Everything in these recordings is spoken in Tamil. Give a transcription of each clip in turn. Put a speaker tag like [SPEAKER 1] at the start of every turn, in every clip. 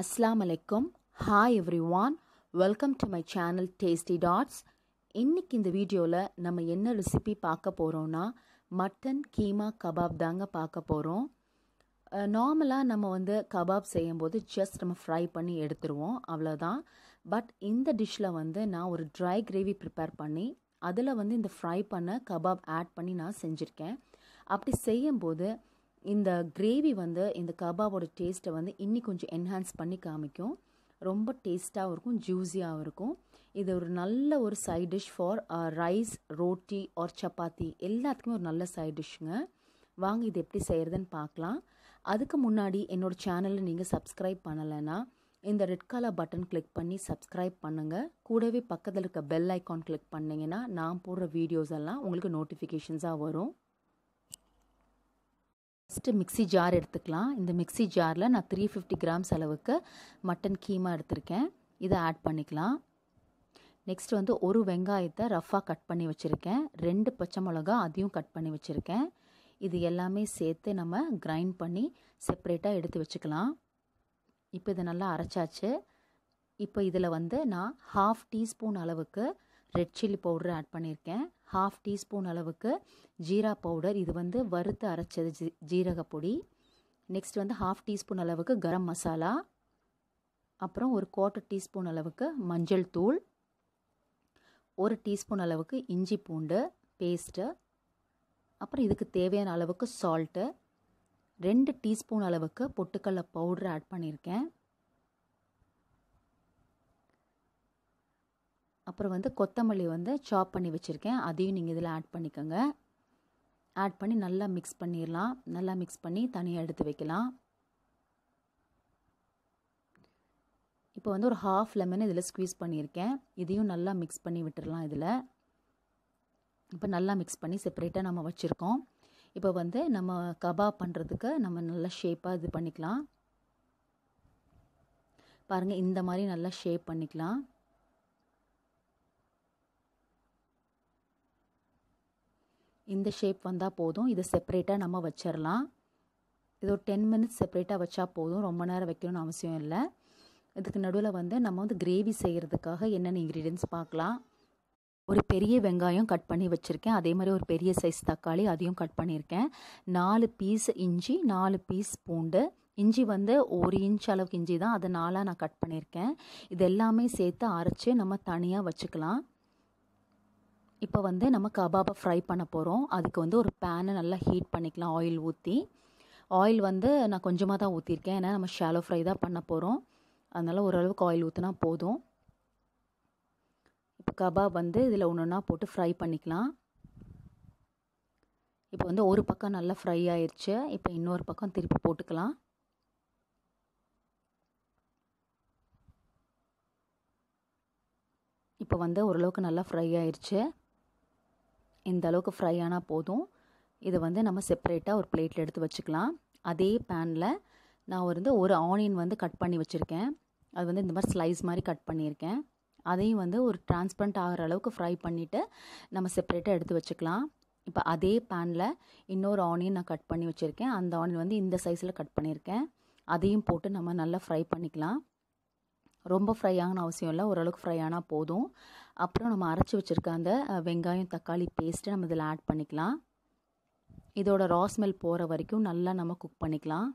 [SPEAKER 1] அஸ்லாம் அலைக்கும் hi everyone welcome to my channel tasty tots இன்றைக்கி இந்த வீடியோவில் நம்ம என்ன ரெசிபி பார்க்க போகிறோன்னா மட்டன் கீமா கபாப் தாங்க பார்க்க போகிறோம் நார்மலாக நம்ம வந்து கபாப் செய்யும்போது ஜஸ்ட் நம்ம ஃப்ரை பண்ணி எடுத்துருவோம் அவ்வளோதான் பட் இந்த டிஷ்ஷில் வந்து நான் ஒரு ட்ரை கிரேவி ப்ரிப்பேர் பண்ணி அதில் வந்து இந்த ஃப்ரை பண்ண கபாப் ஆட் பண்ணி நான் செஞ்சுருக்கேன் அப்படி செய்யும்போது இந்த கிரேவி வந்து இந்த கபாபோட டேஸ்ட்டை வந்து இன்னி கொஞ்சம் என்ஹான்ஸ் பண்ணி காமிக்கும் ரொம்ப டேஸ்ட்டாகவும் இருக்கும் ஜூஸியாகவும் இருக்கும் இது ஒரு நல்ல ஒரு side dish for rice roti or chapati எல்லாத்துக்குமே ஒரு நல்ல சைட் டிஷ்ஷுங்க வாங்க இது எப்படி செய்கிறதுன்னு பார்க்கலாம் அதுக்கு முன்னாடி என்னோடய சேனலில் நீங்கள் சப்ஸ்கிரைப் பண்ணலைன்னா இந்த ரெட் கலர் பட்டன் கிளிக் பண்ணி சப்ஸ்கிரைப் பண்ணுங்கள் கூடவே பக்கத்தில் இருக்க பெல் ஐக்கான் கிளிக் பண்ணிங்கன்னா நான் போடுற வீடியோஸ் எல்லாம் உங்களுக்கு நோட்டிஃபிகேஷன்ஸாக வரும் ஃபஸ்ட்டு மிக்சி ஜார் எடுத்துக்கலாம் இந்த மிக்சி ஜாரில் நான் த்ரீ ஃபிஃப்டி கிராம்ஸ் அளவுக்கு மட்டன் கீமா எடுத்திருக்கேன் இதை ஆட் பண்ணிக்கலாம் நெக்ஸ்ட் வந்து ஒரு வெங்காயத்தை ரஃப்பாக கட் பண்ணி வச்சுருக்கேன் ரெண்டு பச்சை மிளகா அதையும் கட் பண்ணி வச்சுருக்கேன் இது எல்லாமே சேர்த்து நம்ம கிரைண்ட் பண்ணி செப்ரேட்டாக எடுத்து வச்சுக்கலாம் இப்போ இதை நல்லா அரைச்சாச்சு இப்போ இதில் வந்து நான் ஹாஃப் டீஸ்பூன் அளவுக்கு ரெட் சில்லி பவுடர் ஆட் பண்ணியிருக்கேன் ஹாஃப் டீஸ்பூன் அளவுக்கு ஜீரா பவுடர் இது வந்து வறுத்து அரைச்சது ஜீ ஜீரக பொடி நெக்ஸ்ட் வந்து ஹாஃப் டீஸ்பூன் அளவுக்கு கரம் மசாலா அப்புறம் ஒரு குவார்ட்டர் டீஸ்பூன் அளவுக்கு மஞ்சள் தூள் ஒரு டீஸ்பூன் அளவுக்கு இஞ்சி பூண்டு பேஸ்ட்டு அப்புறம் இதுக்கு தேவையான அளவுக்கு சால்ட்டு ரெண்டு டீஸ்பூன் அளவுக்கு பொட்டுக்கடல பவுட்ரு ஆட் பண்ணியிருக்கேன் அப்புறம் வந்து கொத்தமல்லி வந்து சாப் பண்ணி வச்சுருக்கேன் அதையும் நீங்கள் இதில் ஆட் பண்ணிக்கோங்க ஆட் பண்ணி நல்லா மிக்ஸ் பண்ணிடலாம் நல்லா மிக்ஸ் பண்ணி தனியாக எடுத்து வைக்கலாம் இப்போ வந்து ஒரு ஹாஃப் லெமன் இதில் ஸ்க்வீஸ் பண்ணியிருக்கேன் இதையும் நல்லா மிக்ஸ் பண்ணி விட்டுடலாம் இதில் இப்போ நல்லா மிக்ஸ் பண்ணி செப்பரேட்டாக நம்ம வச்சுருக்கோம் இப்போ வந்து நம்ம கபாப் பண்ணுறதுக்கு நம்ம நல்லா ஷேப்பாக இது பண்ணிக்கலாம் பாருங்கள் இந்த மாதிரி நல்லா ஷேப் பண்ணிக்கலாம் இந்த ஷேப் வந்தால் போதும் இதை செப்பரேட்டாக நம்ம வச்சிடலாம் இது ஒரு டென் மினிட்ஸ் செப்பரேட்டாக வச்சா போதும் ரொம்ப நேரம் வைக்கணும்னு அவசியம் இல்லை இதுக்கு நடுவில் வந்து நம்ம வந்து கிரேவி செய்கிறதுக்காக என்னென்ன இன்க்ரீடியன்ஸ் பார்க்கலாம் ஒரு பெரிய வெங்காயம் கட் பண்ணி வச்சுருக்கேன் அதே மாதிரி ஒரு பெரிய சைஸ் தக்காளி அதையும் கட் பண்ணியிருக்கேன் நாலு பீஸ் இஞ்சி நாலு பீஸ் பூண்டு இஞ்சி வந்து ஒரு இன்ச் அளவுக்கு இஞ்சி தான் அதை நாளாக நான் கட் பண்ணியிருக்கேன் இது எல்லாமே சேர்த்து அரைச்சி நம்ம தனியாக வச்சுக்கலாம் இப்போ வந்து நம்ம கபாபை ஃப்ரை பண்ண போகிறோம் அதுக்கு வந்து ஒரு பேனை நல்லா ஹீட் பண்ணிக்கலாம் ஆயில் ஊற்றி ஆயில் வந்து நான் கொஞ்சமாக தான் ஊற்றிருக்கேன் ஏன்னா நம்ம ஷாலோ ஃப்ரை தான் பண்ண போகிறோம் அதனால் ஓரளவுக்கு ஆயில் ஊற்றினா போதும் இப்போ கபாப் வந்து இதில் ஒன்று ஒன்றா போட்டு ஃப்ரை பண்ணிக்கலாம் இப்போ வந்து ஒரு பக்கம் நல்லா ஃப்ரை ஆயிடுச்சு இப்போ இன்னொரு பக்கம் திருப்பி போட்டுக்கலாம் இப்போ வந்து ஓரளவுக்கு நல்லா ஃப்ரை ஆயிடுச்சு இந்த அளவுக்கு ஃப்ரை ஆனால் போதும் இதை வந்து நம்ம செப்பரேட்டாக ஒரு பிளேட்டில் எடுத்து வச்சுக்கலாம் அதே பேனில் நான் வந்து ஒரு ஆனியன் வந்து கட் பண்ணி வச்சுருக்கேன் அது வந்து இந்த மாதிரி ஸ்லைஸ் மாதிரி கட் பண்ணியிருக்கேன் அதையும் வந்து ஒரு டிரான்ஸ்பரண்ட் ஆகிற அளவுக்கு ஃப்ரை பண்ணிவிட்டு நம்ம செப்பரேட்டாக எடுத்து வச்சுக்கலாம் இப்போ அதே பேனில் இன்னொரு ஆனியன் நான் கட் பண்ணி வச்சுருக்கேன் அந்த ஆனியன் வந்து இந்த சைஸில் கட் பண்ணியிருக்கேன் அதையும் போட்டு நம்ம நல்லா ஃப்ரை பண்ணிக்கலாம் ரொம்ப ஃப்ரை ஆகணும் அவசியம் இல்லை ஓரளவுக்கு ஃப்ரை ஆனால் போதும் அப்புறம் நம்ம அரைச்சி வச்சுருக்க அந்த வெங்காயம் தக்காளி பேஸ்ட்டு நம்ம இதில் ஆட் பண்ணிக்கலாம் இதோட ரா ஸ்மெல் போகிற வரைக்கும் நல்லா நம்ம குக் பண்ணிக்கலாம்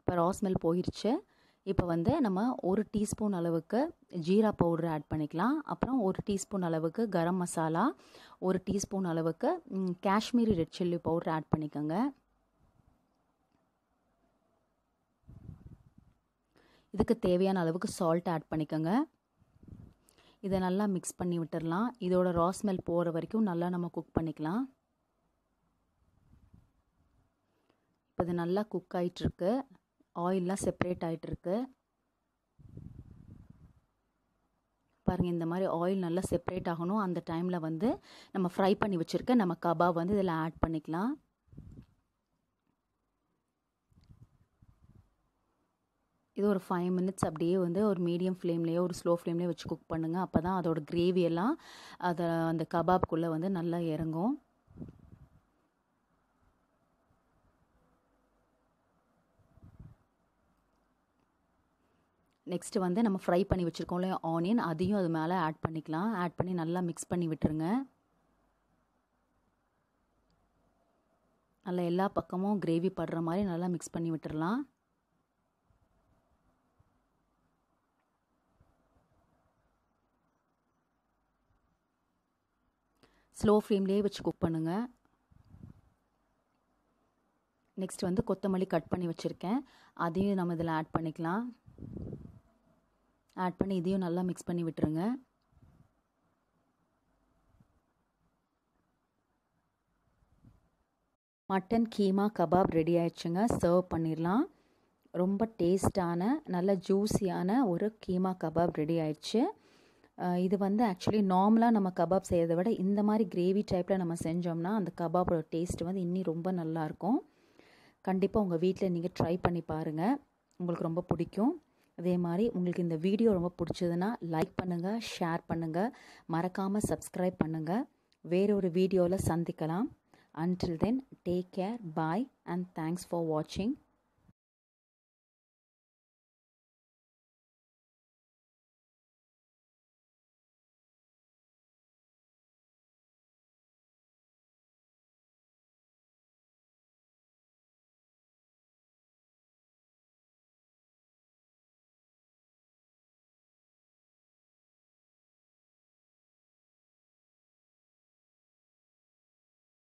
[SPEAKER 1] இப்போ ரா ஸ்மெல் போயிடுச்சு இப்போ வந்து நம்ம ஒரு டீஸ்பூன் அளவுக்கு ஜீரா பவுடர் ஆட் பண்ணிக்கலாம் அப்புறம் ஒரு டீஸ்பூன் அளவுக்கு கரம் மசாலா ஒரு டீஸ்பூன் அளவுக்கு Kashmiri red chilli powder add பண்ணிக்கோங்க இதுக்கு தேவையான அளவுக்கு சால்ட் ஆட் பண்ணிக்கோங்க இதை நல்லா மிக்ஸ் பண்ணி விட்டுடலாம் இதோட ரா ஸ்மெல் போகிற வரைக்கும் நல்லா நம்ம குக் பண்ணிக்கலாம் இப்போ இது நல்லா குக் ஆகிட்டுருக்கு ஆயிலெலாம் செப்பரேட் ஆகிட்டுருக்கு பாருங்கள் இந்த மாதிரி ஆயில் நல்லா செப்பரேட் ஆகணும் அந்த டைமில் வந்து நம்ம ஃப்ரை பண்ணி வச்சுருக்க நம்ம கபாப் வந்து இதில் ஆட் பண்ணிக்கலாம் இது ஒரு ஃபைவ் மினிட்ஸ் அப்படியே வந்து ஒரு மீடியம் ஃப்ளேம்லேயோ ஒரு ஸ்லோ ஃப்ளேம்லேயோ வச்சு குக் பண்ணுங்கள் அப்போ தான் அதோட கிரேவியெல்லாம் அதை அந்த கபாப்குள்ளே வந்து நல்லா இறங்கும் நெக்ஸ்ட்டு வந்து நம்ம ஃப்ரை பண்ணி வச்சுருக்கோம்ல ஆனியன் அதையும் அது மேலே ஆட் பண்ணிக்கலாம் ஆட் பண்ணி நல்லா மிக்ஸ் பண்ணி விட்டுருங்க நல்லா எல்லா பக்கமும் கிரேவி படுற மாதிரி நல்லா மிக்ஸ் பண்ணி விட்டுடலாம் ஸ்லோ ஃப்ளேம்லேயே வச்சு குக் பண்ணுங்கள் நெக்ஸ்ட் வந்து கொத்தமல்லி கட் பண்ணி வச்சுருக்கேன் அதையும் நம்ம இதில் ஆட் பண்ணிக்கலாம் ஆட் பண்ணி இதையும் நல்லா மிக்ஸ் பண்ணி விட்டுருங்க மட்டன் கீமா கபாப் ரெடி ஆயிடுச்சுங்க சர்வ் பண்ணிடலாம் ரொம்ப டேஸ்டான நல்ல ஜூஸியான ஒரு கீமா கபாப் ரெடி ஆயிடுச்சு இது வந்து ஆக்சுவலி நார்மலாக நம்ம கபாப் செய்கிறத விட இந்த மாதிரி கிரேவி டைப்பில் நம்ம செஞ்சோம்னா அந்த கபாபோட டேஸ்ட் வந்து இன்னும் ரொம்ப நல்லாயிருக்கும் கண்டிப்பாக உங்கள் வீட்டில் நீங்கள் ட்ரை பண்ணி பாருங்கள் உங்களுக்கு ரொம்ப பிடிக்கும் அதே மாதிரி உங்களுக்கு இந்த வீடியோ ரொம்ப பிடிச்சதுன்னா லைக் பண்ணுங்கள் ஷேர் பண்ணுங்கள் மறக்காமல் சப்ஸ்கிரைப் பண்ணுங்கள் வேறொரு வீடியோவில் சந்திக்கலாம் until then take care bye and thanks for வாட்சிங்